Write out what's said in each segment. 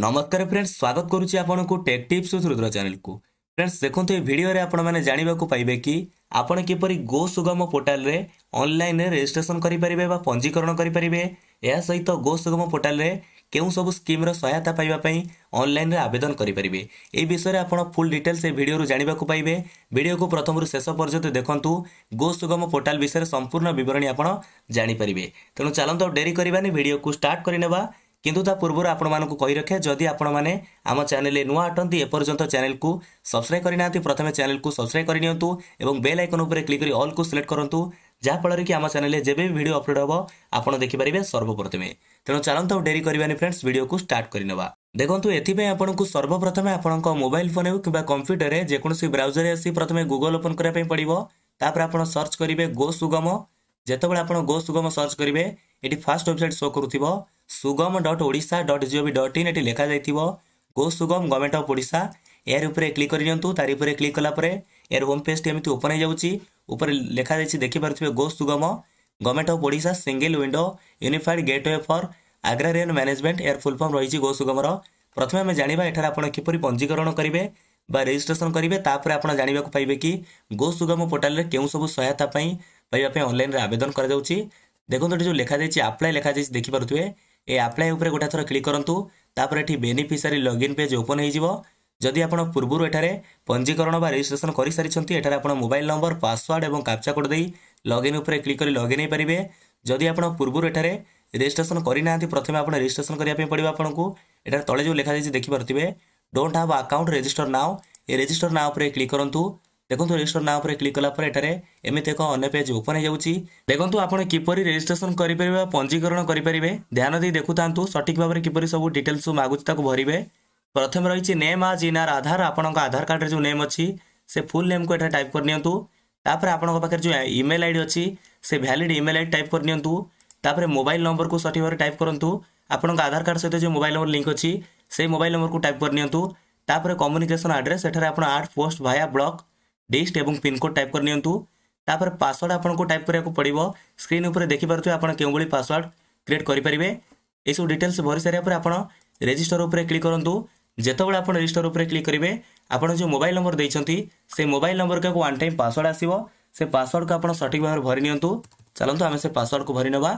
ନମସ୍କାର ଫ୍ରେଣ୍ଡସ୍ ସ୍ୱାଗତ କରୁଛି ଆପଣଙ୍କୁ ଟେକ୍ ଟିପ୍ସ ୱିଥ୍ ରୁଦ୍ର ଚ୍ୟାନେଲକୁ ଫ୍ରେଣ୍ଡସ୍ ଦେଖନ୍ତୁ ଏହି ଭିଡ଼ିଓରେ ଆପଣମାନେ ଜାଣିବାକୁ ପାଇବେ କି ଆପଣ କିପରି ଗୋ ସୁଗମ ପୋର୍ଟାଲରେ ଅନଲାଇନରେ ରେଜିଷ୍ଟ୍ରେସନ କରିପାରିବେ ବା ପଞ୍ଜୀକରଣ କରିପାରିବେ ଏହା ସହିତ ଗୋ ସୁଗମ ପୋର୍ଟାଲରେ କେଉଁ ସବୁ ସ୍କିମ୍ର ସହାୟତା ପାଇବା ପାଇଁ ଅନଲାଇନରେ ଆବେଦନ କରିପାରିବେ ଏହି ବିଷୟରେ ଆପଣ ଫୁଲ୍ ଡିଟେଲ୍ସ ଏ ଭିଡ଼ିଓରୁ ଜାଣିବାକୁ ପାଇବେ ଭିଡ଼ିଓକୁ ପ୍ରଥମରୁ ଶେଷ ପର୍ଯ୍ୟନ୍ତ ଦେଖନ୍ତୁ ଗୋ ସୁଗମ ପୋର୍ଟାଲ ବିଷୟରେ ସମ୍ପୂର୍ଣ୍ଣ ବିବରଣୀ ଆପଣ ଜାଣିପାରିବେ ତେଣୁ ଚାଲନ୍ତୁ ଆଉ ଡେରି କରିବାନି ଭିଡ଼ିଓକୁ ଷ୍ଟାର୍ଟ କରିନେବା କିନ୍ତୁ ତା ପୂର୍ବରୁ ଆପଣମାନଙ୍କୁ କହି ରଖେ ଯଦି ଆପଣମାନେ ଆମ ଚ୍ୟାନେଲରେ ନୂଆ ଅଟନ୍ତି ଏପର୍ଯ୍ୟନ୍ତ ଚ୍ୟାନେଲକୁ ସବସ୍କ୍ରାଇବ୍ କରିନାହାନ୍ତି ପ୍ରଥମେ ଚ୍ୟାନେଲକୁ ସବସ୍କ୍ରାଇବ୍ କରିନିଅନ୍ତୁ ଏବଂ ବେଲ୍ ଆଇକନ୍ ଉପରେ କ୍ଲିକ୍ କରି ଅଲ୍କୁ ସିଲେକ୍ଟ କରନ୍ତୁ ଯାହାଫଳରେ କି ଆମ ଚ୍ୟାନେଲରେ ଯେବେ ବି ଭିଡ଼ିଓ ଅପଲୋଡ଼ ହେବ ଆପଣ ଦେଖିପାରିବେ ସର୍ବପ୍ରଥମେ ତେଣୁ ଚାଲନ୍ତୁ ଆଉ ଡେରି କରିବାନି ଫ୍ରେଣ୍ଡସ୍ ଭିଡ଼ିଓକୁ ଷ୍ଟାର୍ଟ କରିନେବା ଦେଖନ୍ତୁ ଏଥିପାଇଁ ଆପଣଙ୍କୁ ସର୍ବପ୍ରଥମେ ଆପଣଙ୍କ ମୋବାଇଲ୍ ଫୋନ୍ ହେଉ କିମ୍ବା କମ୍ପ୍ୟୁଟରରେ ଯେକୌଣସି ବ୍ରାଉଜରରେ ଆସି ପ୍ରଥମେ ଗୁଗଲ୍ ଓପନ୍ କରିବା ପାଇଁ ପଡ଼ିବ ତାପରେ ଆପଣ ସର୍ଚ୍ଚ କରିବେ ଗୋ ସୁଗମ যেতবে আপনার গো সুগম সর্চ করবে এটি ফার্স্ট ওয়েবসাইট শো করুব Sugam dot Odisha dot gov dot in এটি লেখা যাই গো সুগম গভর্নমেন্ট অফ ওড়শা এর উপরে ক্লিক করে নিয়ন্তু তার উপরে ক্লিক কলাপরে এর হোম পেজটি এমনি ওপেন হয়ে যাচ্ছে উপরে লেখা যাই দেখিপারে go Sugam government of Odisha single window unified gateway for agrarian management এর ফুল ফর্ম রয়েছে গো সুগমর প্রথমে আমি জাঁয়া এখানে আপনার কিপর পঞ্জীকরণ করবে বা রেজিষ্ট্রেসন করবে তাপরে আপনার জাঁয়া পাইবে কি গো সুগম পোর্টালে কেউ সব সহায়তা পাইবা ପାଇଁ ଅନଲାଇନ୍ରେ ଆବେଦନ କରାଯାଉଛି ଦେଖନ୍ତୁ ଏଠି ଯେଉଁ ଲେଖାଯାଇଛି ଆପ୍ଲାଏ ଲେଖାଯାଇଛି ଦେଖିପାରୁଥିବେ ଏ ଆପ୍ଲାଏ ଉପରେ ଗୋଟାଏ ଥର କ୍ଲିକ୍ କରନ୍ତୁ ତାପରେ ଏଠି ବେନିଫିସାରୀ ଲଗ୍ଇନ୍ ପେଜ୍ ଓପନ୍ ହୋଇଯିବ ଯଦି ଆପଣ ପୂର୍ବରୁ ଏଠାରେ ପଞ୍ଜୀକରଣ ବା ରେଜିଷ୍ଟ୍ରେସନ କରିସାରିଛନ୍ତି ଏଠାରେ ଆପଣ ମୋବାଇଲ ନମ୍ବର ପାସୱାର୍ଡ଼ ଏବଂ କାପ୍ଚା କୋଡ଼ ଦେଇ ଲଗ୍ଇନ୍ ଉପରେ କ୍ଲିକ୍ କରି ଲଗ୍ଇନ୍ ହୋଇପାରିବେ ଯଦି ଆପଣ ପୂର୍ବରୁ ଏଠାରେ ରେଜିଷ୍ଟ୍ରେସନ କରିନାହାନ୍ତି ପ୍ରଥମେ ଆପଣ ରେଜିଷ୍ଟ୍ରେସନ କରିବା ପାଇଁ ପଡ଼ିବ ଆପଣଙ୍କୁ ଏଠାରେ ତଳେ ଯେଉଁ ଲେଖାଯାଇଛି ଦେଖିପାରୁଥିବେ don't have account register now ଏ ରେଜିଷ୍ଟର ନାଓ ଉପରେ କ୍ଲିକ୍ କରନ୍ତୁ দেখুন রেজিষ্টর না উপরে ক্লিক কলাপরে এটার এমিতি এক অন্য পেজ ওপেন হয়ে যাচ্ছি দেখুন আপনার কিপরি রেজিষ্ট্রেসন করে বা পঞ্জীকরণ করে পেবে ধ্যান দিয়ে দেখু থাকে সঠিক ভাবে কিপরি সব ডিটেলস মাগুছি তাকে ভরবে প্রথমে রয়েছে নেম আজ ইনার আধার আপনার আধার কার্ডের যে নেম অছি সে ফুল নেম কু এটা টাইপ করে নিউ তাপরে আপনার পাখে যে ইমেল আইডি অছি সে ভ্যালিড ইমেল আইডি টাইপ করে নিউ তাপরে মোবাইল নম্বর কু সঠিক ভাবে টাইপ করতু আপনার আধার কার্ড সহ যে মোবাইল নম্বর লিঙ্ক অছি সেই মোবাইল নম্বর কু টাইপ করে নিউ তাপরে কম্যুনিকেসন আড্রেস এখানে আপনার at post via block dist और पिनकोड टाइप करनी पासवर्ड आपको टाइप करा पड़ो स्क्रीन उपर देखिपुत आपड़ के पासवर्ड क्रिएट करेंगे यह सब डिटेल्स भरी सारे आप रेजिटर उपर क्लिक करूँ जिते आप रेजिटर उपर क्लिक करेंगे आपड़ जो मोबाइल नंबर देखते से मोबाइल नंबर का वन टाइम पासवर्ड आस से पासवर्ड को आज सठिक भाव में भरी नि चलो आम से पासवर्ड को भरी ना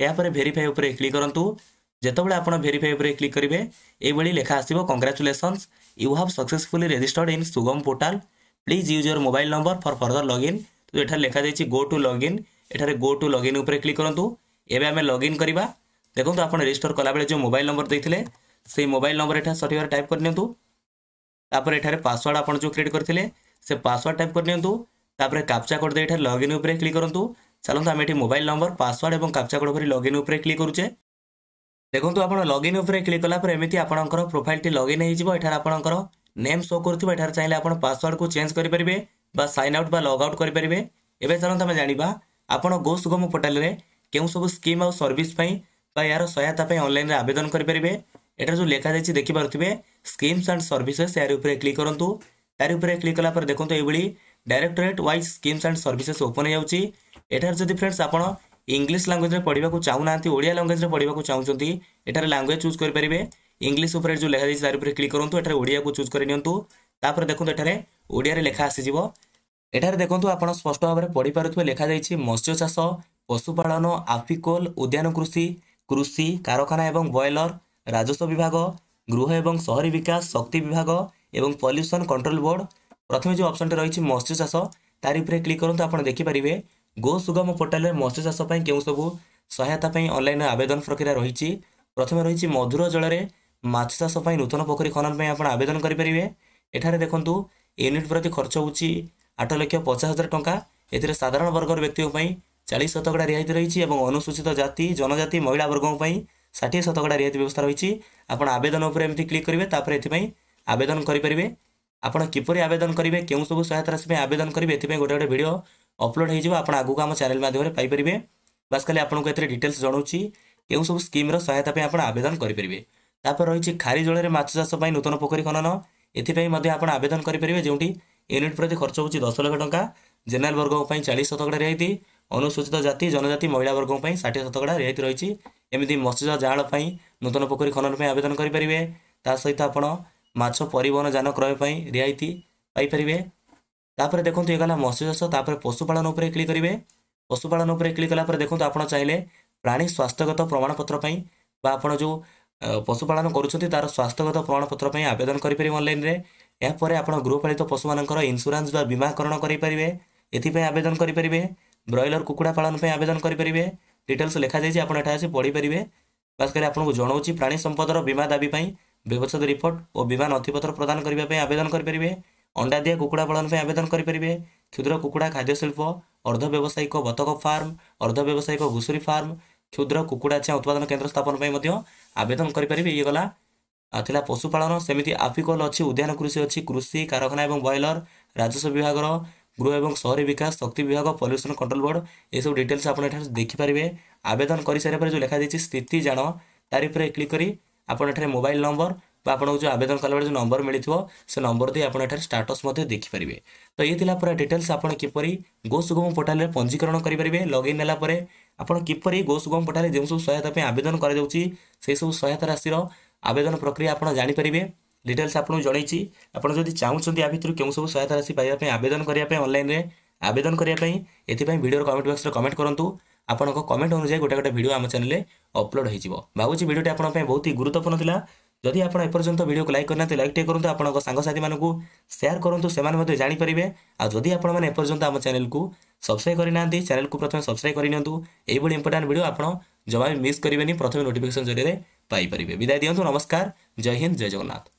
यापर भेरीफाई उपर क्लिक करूँ जितेबाला आप भेरीफाई उपर क्लिक करेंगे ये लिखा आसो कंग्राचुलेसन्स you have successfully registered in Sugam portal please use your mobile number for further log in তো এখানে লেখা যাইছি গো টু লগ ইন এখানে গো টু লগ ইন উপরে ক্লিক করতু এবে আমি লগ ইন করা দেখুন আপনার রেজিষ্টর কলাবেলে যে মোবাইল নম্বর দিয়ে সেই মোবাইল নম্বর এটা সঠিকভাবে টাইপ করে নিউ তাপরে এখানে পাসওয়ার্ড আপনার যে ক্রিয়েট করে সে পাসওয়ার্ড টাইপ করে নিউ তাপরে ক্যাপচা কোড দিয়ে এখানে লগ ইন উপরে ক্লিক করতু ଚାଲନ୍ତୁ ଆମେ ଏଠି ମୋବାଇଲ ନମ୍ବର ପାସୱାର୍ଡ଼ ଏବଂ କ୍ୟାପଚା କୋଡ଼ ଭରି ଲଗ୍ଇନ୍ ଉପରେ କ୍ଲିକ୍ କରୁଛେ ଦେଖନ୍ତୁ ଆପଣ ଲଗ୍ଇନ୍ ଉପରେ କ୍ଲିକ୍ କଲା ପରେ ଏମିତି ଆପଣଙ୍କର ପ୍ରୋଫାଇଲ୍ଟି ଲଗ୍ଇନ୍ ହେଇଯିବ ଏଠାରେ ଆପଣଙ୍କର ନେମ୍ ଶୋ କରୁଥିବ ଏଠାରେ ଚାହିଁଲେ ଆପଣ ପାସୱାର୍ଡ଼କୁ ଚେଞ୍ଜ କରିପାରିବେ বা ସାଇନ୍ ଆଉଟ୍ ବା ଲଗ୍ ଆଉଟ୍ କରିପାରିବେ ଏବେ ଚାଲନ୍ତୁ ଆମେ ଜାଣିବା ଆପଣ ଗୋ ସୁଗମ ପୋର୍ଟାଲରେ କେଉଁ ସବୁ ସ୍କିମ୍ ଆଉ ସର୍ଭିସ୍ ପାଇଁ বা ଏହାର ସହାୟତା ପାଇଁ ଅନଲାଇନ୍ରେ ଆବେଦନ କରିପାରିବେ ଏଠାରେ ଯେଉଁ ଲେଖାଯାଇଛି ଦେଖିପାରୁଥିବେ ସ୍କିମ୍ସ ଆଣ୍ଡ ସର୍ଭିସେସ୍ ଏହାରି ଉପରେ କ୍ଲିକ୍ କରନ୍ତୁ ତାରି ଉପରେ କ୍ଲିକ୍ କଲା ପରେ ଦେଖନ୍ତୁ ଏଇଭଳି directorate wise schemes and services open ହେଇଯାଉଛି ଏଠାରେ ଯଦି ଫ୍ରେଣ୍ଡସ୍ ଆପଣ ଇଂଲିଶ ଲାଙ୍ଗୁଏଜ୍ରେ ପଢ଼ିବାକୁ ଚାହୁଁନାହାନ୍ତି ଓଡ଼ିଆ ଲାଙ୍ଗୁଏଜ୍ରେ ପଢ଼ିବାକୁ ଚାହୁଁଛନ୍ତି ଏଠାରେ ଲାଙ୍ଗୁଏଜ୍ ଚୁଜ୍ କରିପାରିବେ ଇଂଲିଶ ଉପରେ ଯେଉଁ ଲେଖାଯାଇଛି ତାରି ଉପରେ କ୍ଲିକ୍ କରନ୍ତୁ ଏଠାରେ ଓଡ଼ିଆକୁ ଚୁଜ୍ କରି ନିଅନ୍ତୁ ତାପରେ ଦେଖନ୍ତୁ ଏଠାରେ ଓଡ଼ିଆରେ ଲେଖା ଆସିଯିବ ଏଠାରେ ଦେଖନ୍ତୁ ଆପଣ ସ୍ପଷ୍ଟ ଭାବରେ ପଢ଼ିପାରୁଥିବେ ଲେଖାଯାଇଛି ମତ୍ସ୍ୟ ଚାଷ ପଶୁପାଳନ ଆଫିକୋଲ ଉଦ୍ୟାନ କୃଷି କୃଷି କାରଖାନା ଏବଂ ବଏଲର ରାଜସ୍ୱ ବିଭାଗ ଗୃହ ଏବଂ ସହରୀ ବିକାଶ ଶକ୍ତି ବିଭାଗ ଏବଂ ପଲ୍ୟୁସନ୍ କଣ୍ଟ୍ରୋଲ ବୋର୍ଡ଼ ପ୍ରଥମେ ଯେଉଁ ଅପସନ୍ଟି ରହିଛି ମତ୍ସ୍ୟ ଚାଷ ତାରି ଉପରେ କ୍ଲିକ୍ କରନ୍ତୁ ଆପଣ ଦେଖିପାରିବେ ଗୋ ସୁଗମ ପୋର୍ଟାଲରେ ମତ୍ସ୍ୟ ଚାଷ ପାଇଁ କେଉଁ ସବୁ ସହାୟତା ପାଇଁ ଅନଲାଇନ୍ ଆବେଦନ ପ୍ରକ୍ରିୟା ରହିଛି ପ୍ରଥମେ ରହିଛି ମଧୁର ଜଳରେ ମାଛ ଚାଷ ପାଇଁ ନୂତନ ପୋଖରୀ ଖନନ ପାଇଁ ଆପଣ ଆବେଦନ କରିପାରିବେ ଏଠାରେ ଦେଖନ୍ତୁ ୟୁନିଟ୍ ପ୍ରତି ଖର୍ଚ୍ଚ ହେଉଛି ଆଠ ଲକ୍ଷ ପଚାଶ ହଜାର ଟଙ୍କା ଏଥିରେ ସାଧାରଣ ବର୍ଗର ବ୍ୟକ୍ତିଙ୍କ ପାଇଁ ଚାଳିଶ ଶତକଡ଼ା ରିହାତି ରହିଛି ଏବଂ ଅନୁସୂଚିତ ଜାତି ଜନଜାତି ମହିଳା ବର୍ଗଙ୍କ ପାଇଁ ଷାଠିଏ ଶତକଡ଼ା ରିହାତି ବ୍ୟବସ୍ଥା ରହିଛି ଆପଣ ଆବେଦନ ଉପରେ ଏମିତି କ୍ଲିକ୍ କରିବେ ତାପରେ ଏଥିପାଇଁ ଆବେଦନ କରିପାରିବେ ଆପଣ କିପରି ଆବେଦନ କରିବେ କେଉଁ ସବୁ ସହାୟତା ରାଶି ପାଇଁ ଆବେଦନ କରିବେ ଏଥିପାଇଁ ଗୋଟେ ଗୋଟେ ଭିଡ଼ିଓ ଅପଲୋଡ଼ ହୋଇଯିବ ଆପଣ ଆଗକୁ ଆମ ଚ୍ୟାନେଲ୍ ମାଧ୍ୟମରେ ପାଇପାରିବେ ବାସ୍ ଖାଲି ଆପଣଙ୍କୁ ଏଥିରେ ଡିଟେଲ୍ସ ଜଣାଉଛି କେଉଁ ସବୁ ସ୍କିମ୍ର ସହାୟତା ପାଇଁ ଆପଣ ଆବେଦନ କରିପାରିବେ তারপর রয়েছে খারি জଳରେ মাছ চাষ পাই নূতন পোখরী খনন এথিপাই মধ্যে আপনার আবেদন করে যেটি ইউনিট প্রতি খরচ হচ্ছে দশ লক্ষ টঙ্কা জেনারেল বর্গঙ্ চাশ শতকড়া রিয়ায়তি ଅନୁସୂଚିତ ଜାତି ଜନଜାତି ମହିଳା ବର୍ଗଙ୍କ ପାଇଁ ଷାଠିଏ ଶତକଡ଼ା ରିହାତି ରହିଛି ଏମିତି ମତ୍ସ୍ୟଚାଷ ଜାଆଁଳ ପାଇଁ ନୂତନ ପୋଖରୀ ଖନନ ପାଇଁ ଆବେଦନ କରିପାରିବେ ତା ସହିତ ଆପଣ ମାଛ ପରିବହନ ଯାନ କ୍ରୟ ପାଇଁ ରିହାତି ପାଇପାରିବେ ତାପରେ ଦେଖନ୍ତୁ ଇଏ ଗଲା ମତ୍ସ୍ୟଚାଷ ତାପରେ ପଶୁପାଳନ ଉପରେ କ୍ଲିକ୍ କରିବେ ପଶୁପାଳନ ଉପରେ କ୍ଲିକ୍ କଲା ପରେ ଦେଖନ୍ତୁ ଆପଣ ଚାହିଁଲେ ପ୍ରାଣୀ ସ୍ୱାସ୍ଥ୍ୟଗତ ପ୍ରମାଣପତ୍ର ପାଇଁ ବା ଆପଣ ଯେଉଁ ପଶୁପାଳନ କରୁଛନ୍ତି ତା'ର ସ୍ୱାସ୍ଥ୍ୟଗତ ପ୍ରମାଣପତ୍ର ପାଇଁ ଆବେଦନ କରିପାରିବେ ଅନଲାଇନ୍ରେ ଏହାପରେ ଆପଣ ଗୃହପାଳିତ ପଶୁମାନଙ୍କର ଇନ୍ସୁରାନ୍ସ ବା ବୀମାକରଣ କରିପାରିବେ ଏଥିପାଇଁ ଆବେଦନ କରିପାରିବେ ବ୍ରଏଲର କୁକୁଡ଼ା ପାଳନ ପାଇଁ ଆବେଦନ କରିପାରିବେ ଡିଟେଲ୍ସ ଲେଖାଯାଇଛି ଆପଣ ଏଠାରେ ଆସି ପଢ଼ିପାରିବେ ଖାସ୍ କରି ଆପଣଙ୍କୁ ଜଣାଉଛି ପ୍ରାଣୀ ସମ୍ପଦର ବୀମା ଦାବି ପାଇଁ ବ୍ୟବଚ୍ଛେଦ ରିପୋର୍ଟ ଓ ବୀମା ନଥିପତ୍ର ପ୍ରଦାନ କରିବା ପାଇଁ ଆବେଦନ କରିପାରିବେ ଅଣ୍ଡାଦିଆ କୁକୁଡ଼ା ପାଳନ ପାଇଁ ଆବେଦନ କରିପାରିବେ କ୍ଷୁଦ୍ର କୁକୁଡ଼ା ଖାଦ୍ୟଶିଳ୍ପ ଅର୍ଦ୍ଧ ବ୍ୟବସାୟିକ ବତକ ଫାର୍ମ ଅର୍ଦ୍ଧ ବ୍ୟବସାୟିକ ଘୁଷୁରୀ ଫାର୍ମ କ୍ଷୁଦ୍ର କୁକୁଡ଼ା ଛିଆ ଉତ୍ପାଦନ କେନ୍ଦ୍ର ସ୍ଥାପନ ପାଇଁ ମଧ୍ୟ ଆବେଦନ କରିପାରିବେ ଇଏ ଗଲା ଥିଲା ପଶୁପାଳନ ସେମିତି ଆଫିକଲ୍ ଅଛି ଉଦ୍ୟାନ କୃଷି ଅଛି କୃଷି କାରଖାନା ଏବଂ ବଏଲର ରାଜସ୍ୱ ବିଭାଗର ଗୃହ ଏବଂ ସହରୀ ବିକାଶ ଶକ୍ତି ବିଭାଗ ପଲ୍ୟୁସନ୍ କଣ୍ଟ୍ରୋଲ ବୋର୍ଡ଼ ଏସବୁ ଡିଟେଲ୍ସ ଆପଣ ଏଠାରେ ଦେଖିପାରିବେ ଆବେଦନ କରିସାରିବା ପରେ ଯେଉଁ ଲେଖାଯାଇଛି ସ୍ଥିତି ଜାଣ ତାରି ଉପରେ କ୍ଲିକ୍ କରି ଆପଣ ଏଠାରେ ମୋବାଇଲ ନମ୍ବର বা ଆପଣଙ୍କୁ ଯେଉଁ ଆବେଦନ କଲାବେଳେ ଯେଉଁ ନମ୍ବର ମିଳିଥିବ ସେ ନମ୍ବର ଦେଇ ଆପଣ ଏଠାରେ ଷ୍ଟାଟସ୍ ମଧ୍ୟ ଦେଖିପାରିବେ ତ ଇଏ ଥିଲା ପୁରା ଡିଟେଲ୍ସ ଆପଣ କିପରି ଗୋ ସୁଗମ ପୋର୍ଟାଲରେ ପଞ୍ଜୀକରଣ କରିପାରିବେ ଲଗେଇନ୍ ନେଲା ପରେ ଆପଣ କିପରି ଗୋ ସୁଗମ ପୋର୍ଟାଲରେ ଯେଉଁ ସବୁ ସହାୟତା ପାଇଁ ଆବେଦନ କରାଯାଉଛି ସେହି ସବୁ ସହାୟତା ରାଶିର ଆବେଦନ ପ୍ରକ୍ରିୟା ଆପଣ ଜାଣିପାରିବେ ଡିଟେଲ୍ସ ଆପଣଙ୍କୁ ଜଣାଇଛି ଆପଣ ଯଦି ଚାହୁଁଛନ୍ତି ୟା ଭିତରୁ କେଉଁ ସବୁ ସହାୟତା ରାଶି ପାଇବା ପାଇଁ ଆବେଦନ କରିବା ପାଇଁ ଅନଲାଇନ୍ରେ ଆବେଦନ କରିବା ପାଇଁ ଏଥିପାଇଁ ଭିଡ଼ିଓର କମେଣ୍ଟ ବକ୍ସରେ କମେଣ୍ଟ କରନ୍ତୁ ଆପଣଙ୍କ କମେଣ୍ଟ ଅନୁଯାୟୀ ଗୋଟେ ଗୋଟେ ଭିଡ଼ିଓ ଆମ ଚ୍ୟାନେଲରେ ଅପଲୋଡ଼ ହୋଇଯିବ ଭାବୁଛି ଭିଡ଼ିଓଟି ଆପଣଙ୍କ ପାଇଁ ବହୁତ ହି ଗୁରୁତ୍ୱପୂର୍ଣ୍ଣ ଥିଲା ଯଦି ଆପଣ ଏପର୍ଯ୍ୟନ୍ତ ଭିଡ଼ିଓକୁ ଲାଇକ୍ କରିନାହାନ୍ତି ଲାଇକ୍ ଟିକେ କରନ୍ତୁ ଆପଣଙ୍କ ସାଙ୍ଗସାଥିମାନଙ୍କୁ ସେୟାର କରନ୍ତୁ ସେମାନେ ମଧ୍ୟ ଜାଣିପାରିବେ ଆଉ ଯଦି ଆପଣମାନେ ଏପର୍ଯ୍ୟନ୍ତ ଆମ ଚ୍ୟାନେଲକୁ ସବସ୍କ୍ରାଇବ୍ କରିନାହାନ୍ତି ଚ୍ୟାନେଲକୁ ପ୍ରଥମେ ସବସ୍କ୍ରାଇବ୍ କରିନିଅନ୍ତୁ ଏଇଭଳି ଇମ୍ପୋର୍ଟାଣ୍ଟ ଭିଡ଼ିଓ ଆପଣ ଜମା ବି ମିସ୍ କରିବେନି ପ୍ରଥମେ ନୋଟିଫିକେସନ୍ ଜରିଆରେ ପାଇପାରିବେ ବିଦାୟ ଦିଅନ୍ତୁ ନମସ୍କାର ଜୟ ହିନ୍ଦ ଜୟ ଜଗନ୍ନାଥ